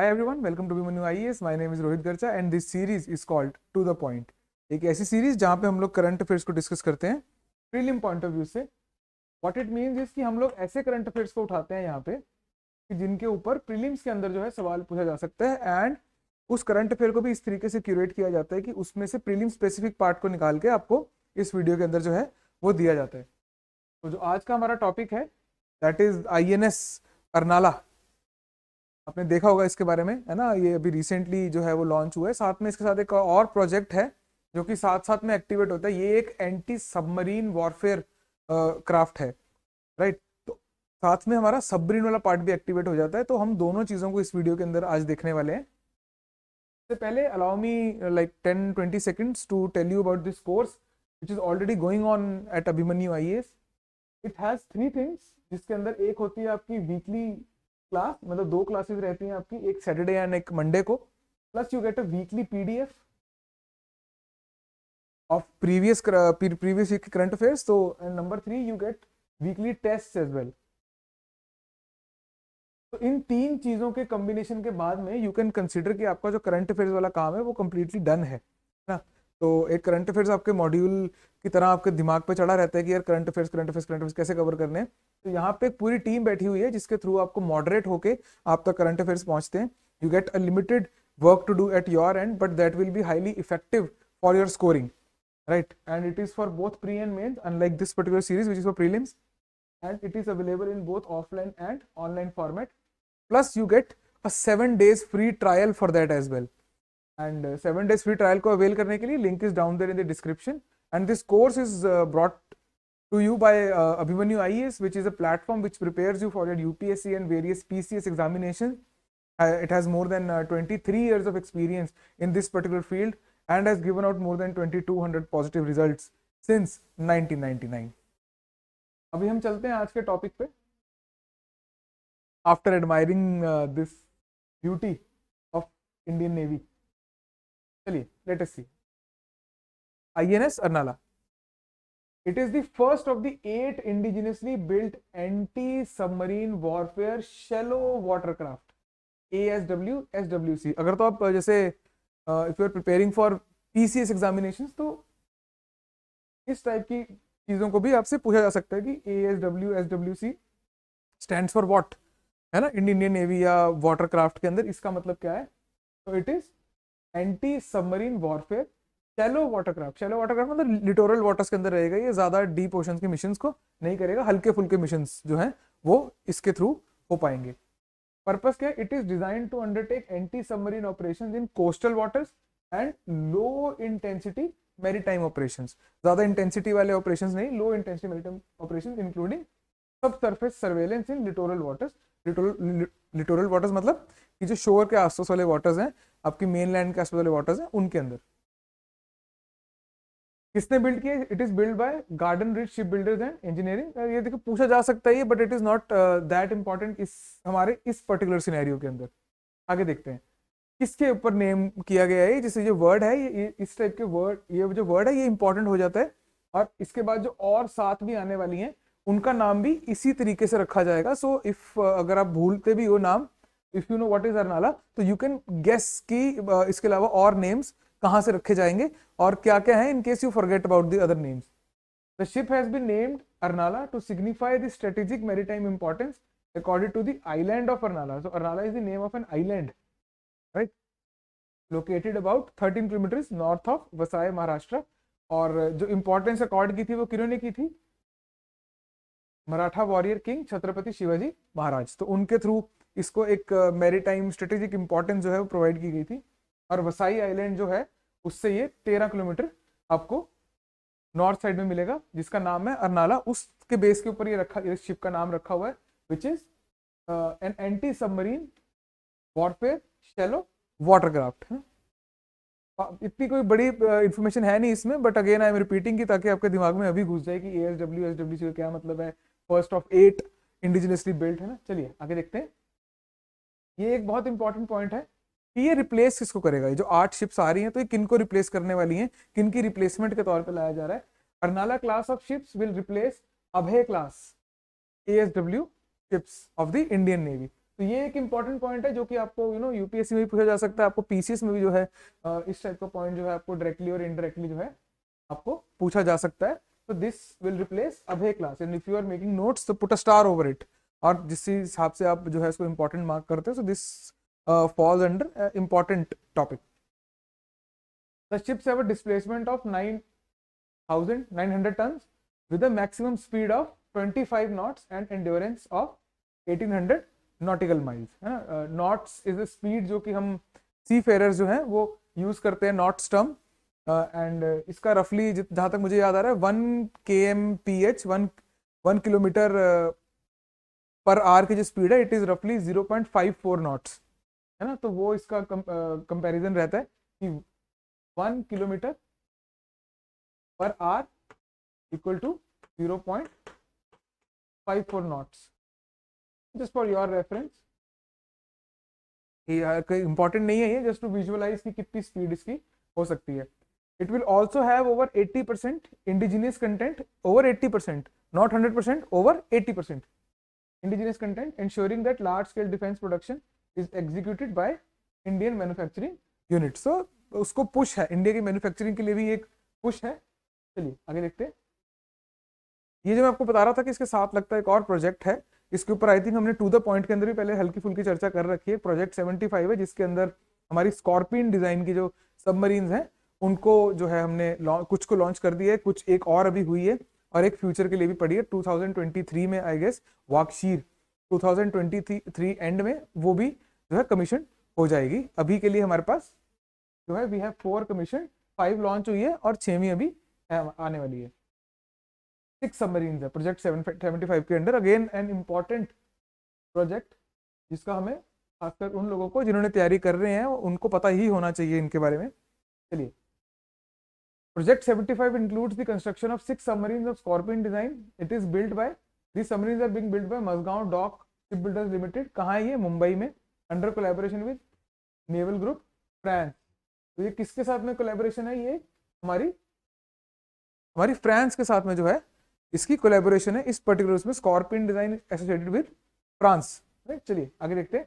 Hi everyone, welcome to Bimanu IES. My name is Rohit Garcha and this series is called to the point एक ऐसी series जहां पे हम लोग करंट अफेयर्स को डिस्कस करते हैं प्रीलिम पॉइंट ऑफ व्यू से व्हाट इट मींस इज कि हम लोग ऐसे करंट अफेयर्स को उठाते हैं यहाँ पे कि जिनके ऊपर प्रीलिम्स के अंदर जो है सवाल पूछा जा सकता है एंड उस करंट अफेयर को भी इस तरीके से क्यूरेट किया जाता है कि उसमें से प्रीलिम स्पेसिफिक पार्ट को निकाल के आपको इस वीडियो के अंदर जो है वो दिया जाता है तो जो आज का हमारा टॉपिक है that is I N S Arnala आपने देखा होगा इसके बारे में है ना ये अभी रिसेंटली जो है वो लॉन्च हुआ है साथ में इसके साथ एक और प्रोजेक्ट है जो कि साथ साथ में एक्टिवेट होता है ये एक एंटी सबमरीन वॉरफेयर क्राफ्ट है राइट तो साथ में हमारा सबमरीन वाला पार्ट भी एक्टिवेट हो जाता है तो हम दोनों चीज़ों को इस वीडियो के अंदर आज देखने वाले हैं सबसे पहले allow me like ten twenty seconds to tell you about this course which is already going on at Abhimanyu I it has three things जिसके अंदर एक होती है आपकी वीकली क्लास मतलब दो क्लासेस रहती हैं आपकी एक सैटरडे एंड एक मंडे को plus you get a weekly PDF of previous previous week current affairs तो number three you get weekly test as well तो इन तीन चीज़ों के कॉम्बिनेशन के बाद में यू कैन कंसिडर कि आपका जो करंट अफेयर्स वाला काम है वो कम्प्लीटली डन है ना तो एक करंट अफेयर्स आपके मॉड्यूल की तरह आपके दिमाग पे चढ़ा रहता है कि यार current affairs current affairs current affairs कैसे कवर करने तो यहाँ पे एक पूरी टीम बैठी हुई है जिसके थ्रू आपको मॉडरेट होके आप तक करंट अफेयर्स पहुंचते हैं you get a limited work to do at your end but that will be highly effective for your scoring right and it is for both pre and main unlike this particular series which is for prelims and it is available in both offline and online format plus you get a seven days free trial for that as well and seven days free trial को avail करने के लिए link is down there in the description And this course is uh, brought to you by uh, Abhimanyu IES, which is a platform which prepares you for your UPSC and various PCS examinations. Uh, it has more than uh, 23 years of experience in this particular field and has given out more than 2200 positive results since 1999. अभी हम चलते हैं आज के topic पे after admiring uh, this beauty of Indian Navy, चलिए us see. INS Arnala. It is the first of the eight indigenously built anti-submarine warfare shallow watercraft. ASW, SWC. अगर तो आप जैसे if you are preparing for PCS examination तो इस type की चीज़ों को भी आपसे पूछा जा सकता है कि A S W S W C stand for what है ना इंडियन नेवी या वाटर क्राफ्ट के अंदर इसका मतलब क्या है तो it is anti submarine warfare shallow watercraft shallow watercraft मतलब लिटोरल वाटर्स के अंदर रहेगा ये ज़्यादा डीप ओशन के मिशन को नहीं करेगा हल्के फुल्के मिशन जो है वो इसके थ्रू हो पाएंगे पर्पज क्या it is design to undertake anti submarine operation in coastal waters and low intensity maritime operation ज़्यादा इंटेंसिटी वाले ऑपरेशन नहीं low intensity maritime operation including sub surface surveillance in littoral waters littoral waters मतलब कि जो शोर के आसपास वाले वाटर्स हैं आपकी मेन लैंड के आसपास वाले वाटर्स हैं उनके अंदर किसने बिल्ड किया it is build by Garden Reach ship builders and engineering ये देखो पूछा जा सकता है but it is not that important इस हमारे इस पर्टिकुलर सिनेरियो के अंदर आगे देखते हैं किसके ऊपर नेम किया गया है जैसे ये वर्ड है ये इस टाइप के वर्ड ये जो वर्ड है ये इंपॉर्टेंट हो जाता है और इसके बाद जो और साथ भी आने वाली हैं उनका नाम भी इसी तरीके से रखा जाएगा सो so, इफ अगर आप भूलते भी हो नाम if you know what is Arnala तो यू कैन गेस की इसके अलावा और नेम्स कहाँ से रखे जाएंगे और क्या क्या है in case you forget about the other names the ship has been named Arnala to signify the strategic maritime importance according to the island of Arnala. So Arnala is the name of an island right located about thirteen kilometres north of Vasai, Maharashtra और जो importance accord की थी वो किन्होंने की थी Maratha warrior king Chhatrapati Shivaji Maharaj तो उनके थ्रू इसको एक मेरी टाइम स्ट्रेटेजिक इंपॉर्टेंस जो है वो प्रोवाइड की गई थी और वसाई आइलैंड जो है उससे ये तेरह किलोमीटर आपको नॉर्थ साइड में मिलेगा जिसका नाम है अरनाला उसके बेस के ऊपर ये रखा इस शिप का नाम रखा हुआ है which is an anti submarine warfare shallow watercraft है इतनी कोई बड़ी इंफॉर्मेशन uh, है नहीं इसमें but again I am repeating की ताकि आपके दिमाग में अभी घुस जाए कि A S W S W C का क्या मतलब है first of eight indigenously built है ना चलिए आगे देखते हैं ये एक बहुत इंपॉर्टेंट पॉइंट है कि ये रिप्लेस किसको करेगा ये जो आठ शिप्स आ रही हैं तो ये किनको रिप्लेस करने वाली हैं किन की रिप्लेसमेंट के तौर पर लाया जा रहा है Arnala class of ships will replace Abhay class A S W ships of the Indian navy तो ये एक इंपॉर्टेंट पॉइंट है जो कि आपको यू नो यूपीएससी में भी पूछा जा सकता है आपको पीसीएस में भी जो है इस टाइप का पॉइंट जो है आपको डायरेक्टली और इनडायरेक्टली जो है आपको पूछा जा सकता है तो this will replace Abhay class and if you are making notes तो put a star over it और जिस हिसाब से आप जो है इसको इंपॉर्टेंट मार्क करते हो सो तो this uh, falls under uh, important topic. The ships have a displacement of 9,900 tons with a maximum speed of 25 knots and endurance of 1800 nautical miles है ना नॉट्स इज अ स्पीड जो कि हम सी Ferrers जो हैं वो use करते हैं Uh, and uh, इसका roughly जहाँ तक मुझे याद आ रहा है one K M P H one one kilometre per hour की जो स्पीड है इट इज़ रफली zero point five four knots है ना तो वो इसका कंपैरिजन रहता है कि one kilometre per hour equal to zero point five four knots just for your reference important नहीं है ये जस्ट टू विजुअलाइज की कितनी स्पीड इसकी हो सकती है it will also have over eighty percent indigenous content over eighty percent not hundred percent over eighty percent indigenous content ensuring that large scale defence production is executed by Indian manufacturing unit so उसको push है India की manufacturing के लिए भी एक push है चलिए आगे देखते हैं ये जो मैं आपको बता रहा था कि इसके साथ लगता है एक और प्रोजेक्ट है इसके ऊपर आई थिंक हमने टू द पॉइंट के अंदर भी पहले हल्की फुल्की चर्चा कर रखी है प्रोजेक्ट फाइव है जिसके अंदर हमारी स्कॉर्पियन डिजाइन की जो सबमरीन है उनको जो है हमने कुछ को लॉन्च कर दिया है कुछ एक और अभी हुई है और एक फ्यूचर के लिए भी पड़ी है 2023 में आई गेस वाकशीर 2023 एंड में वो भी जो है कमीशन हो जाएगी अभी के लिए हमारे पास जो है we have four commission five launch हुई है और छवीं अभी आने वाली है सिक्स सबमरीन है प्रोजेक्ट सेवेंटी फाइव के under again an important project जिसका हमें खासकर उन लोगों को जिन्होंने तैयारी कर रहे हैं उनको पता ही होना चाहिए इनके बारे में चलिए Project 75 includes the construction of six submarines of Scorpion design. It is built by These submarines are being build by Mazagon dock ship builders limited कहाँ है ये मुंबई में under collaboration with naval group France तो ये किसके साथ में कोलेबोरेशन है ये हमारी हमारी फ्रांस के साथ में जो है इसकी कोलेबोरेशन है इस पर्टिकुलर उसमें scorpion design associated with France right चलिए आगे देखते हैं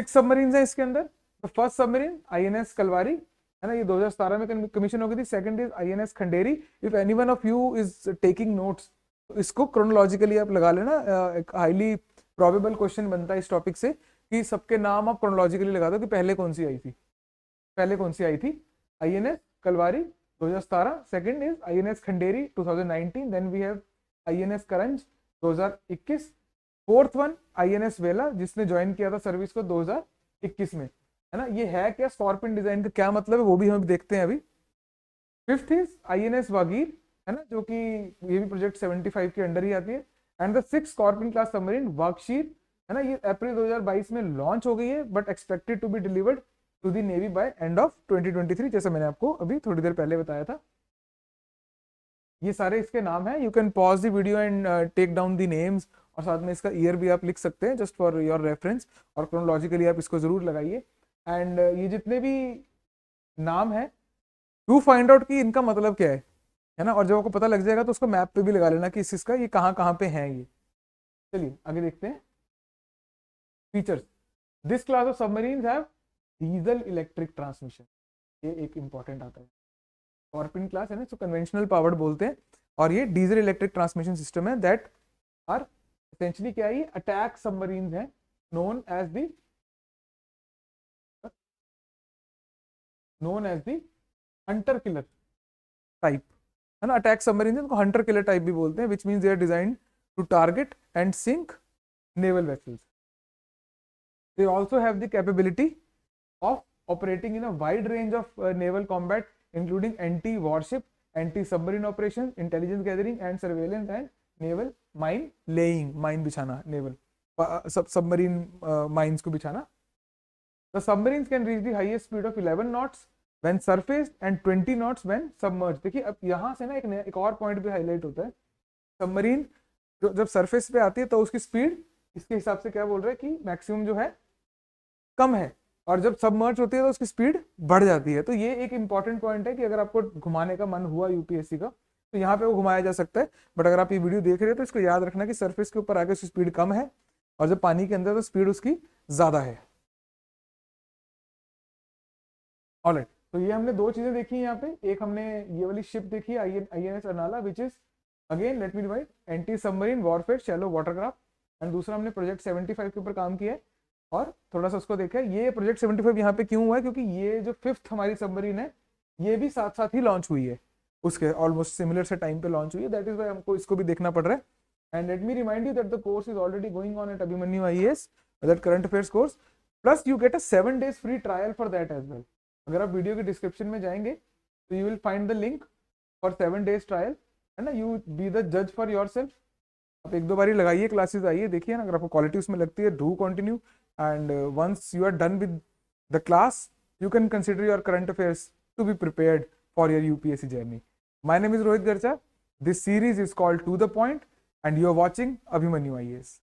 सिक्स सबमरीन है इसके अंदर तो फर्स्ट सबमरीन आईएनएस कलवारी है ना ये 2017 में कमीशन हो गई थी second is INS Khanderi if anyone of you is taking notes तो इसको क्रोनोलॉजिकली आप लगा लेना एक हाईली प्रॉबेबल क्वेश्चन बनता है इस टॉपिक से कि सबके नाम आप क्रोनोलॉजिकली लगा दो कि पहले कौन सी आई थी पहले कौन सी आई थी आई एन एस कलवारी दो हज़ार सतारह second is I N S Khanderi two thousand nineteen then we have I N S Karanj दो हज़ार इक्कीस fourth one I N S Vela जिसने ज्वाइन किया था सर्विस को दो हज़ार इक्कीस में है ना ये है क्या स्कॉर्पिन डिजाइन का क्या मतलब है वो भी हम देखते हैं अभी fifth is I N S Vagir है ना जो कि ये भी प्रोजेक्ट 75 के अंडर ही आती है and the six scorpion class submarine worksheet है ना ये अप्रैल 2022 में लॉन्च हो गई है but expected to be delivered to the navy by end of 2023 जैसा मैंने आपको अभी थोड़ी देर पहले बताया था ये सारे इसके नाम है you can pause the video and take down the names और साथ में इसका ईयर भी आप लिख सकते हैं जस्ट फॉर योर रेफरेंस और क्रोनोलॉजिकली आप इसको ज़रूर लगाइए एंड uh, ये जितने भी नाम है टू फाइंड आउट कि इनका मतलब क्या है है ना और जब आपको पता लग जाएगा तो उसको मैप पे भी लगा लेना कि इस इसका ये कहाँ कहाँ पे है ये चलिए आगे देखते हैं features this class of submarine have diesel electric transmission ये एक इंपॉर्टेंट आता है ऑर्पिन क्लास है ना इसको कन्वेंशनल पावर्ड बोलते हैं और ये डीजल इलेक्ट्रिक ट्रांसमिशन सिस्टम है दैट आर इसेंशली क्या है अटैक सबमरीन है known as the known as the hunter killer type है ना attack submarine hunter killer type भी बोलते हैं which means they design to target and sink naval vessels they also have the capability of operating in a wide range of naval combat including anti warship anti submarine operation intelligence gathering and surveillance and naval mine laying mine बिछाना naval submarine mines को बिछाना the submarine can reach the highest speed of eleven knots when surface and 20 knots when submerge देखिए अब यहाँ से ना एक एक और पॉइंट भी हाईलाइट होता है सबमरीन जो जब सरफेस पे आती है तो उसकी स्पीड इसके हिसाब से क्या बोल रहे हैं कि मैक्सिमम जो है कम है और जब सबमर्ज होती है तो उसकी स्पीड बढ़ जाती है तो ये एक इंपॉर्टेंट पॉइंट है कि अगर आपको घुमाने का मन हुआ यूपीएससी का तो यहाँ पे वो घुमाया जा सकता है बट अगर आप ये वीडियो देख रहे हो तो इसको याद रखना कि सरफेस के ऊपर आगे उसकी स्पीड कम है और जब पानी के अंदर तो स्पीड उसकी ज्यादा है ऑलराइट तो ये हमने दो चीजें देखी है यहाँ पे एक हमने ये वाली शिप देखी I N S Arnala which is again let me divide anti submarine warfare shallow watercraft and दूसरा हमने प्रोजेक्ट सेवेंटी फाइव के ऊपर काम किया है और थोड़ा सा उसको देखा है ये प्रोजेक्ट सेवेंटी फाइव यहाँ पे क्यों हुआ है क्योंकि ये जो फिफ्थ हमारी सबमरीन है ये भी साथ साथ ही लॉन्च हुई है उसके ऑलमोस्ट सिमिलर से टाइम पे लॉन्च हुई है दैट इज वाई हमको इसको भी देखना पड़ रहा है and let me remind you that the course is already going on at Abhimanyu I S that current affairs course plus you get a seven days free trial for that as well अगर आप video के description में जाएंगे तो you will find the link for seven days trial है ना you be the जज for your self आप एक दो बारी लगाइए क्लासेस आइए देखिए ना अगर आपको क्वालिटी उसमें लगती है do continue and once you are done with the class you can consider your current affairs to be prepared for your UPSC journey my name is Rohit Garcha this series is called to the point and you are watching Abhimanyu S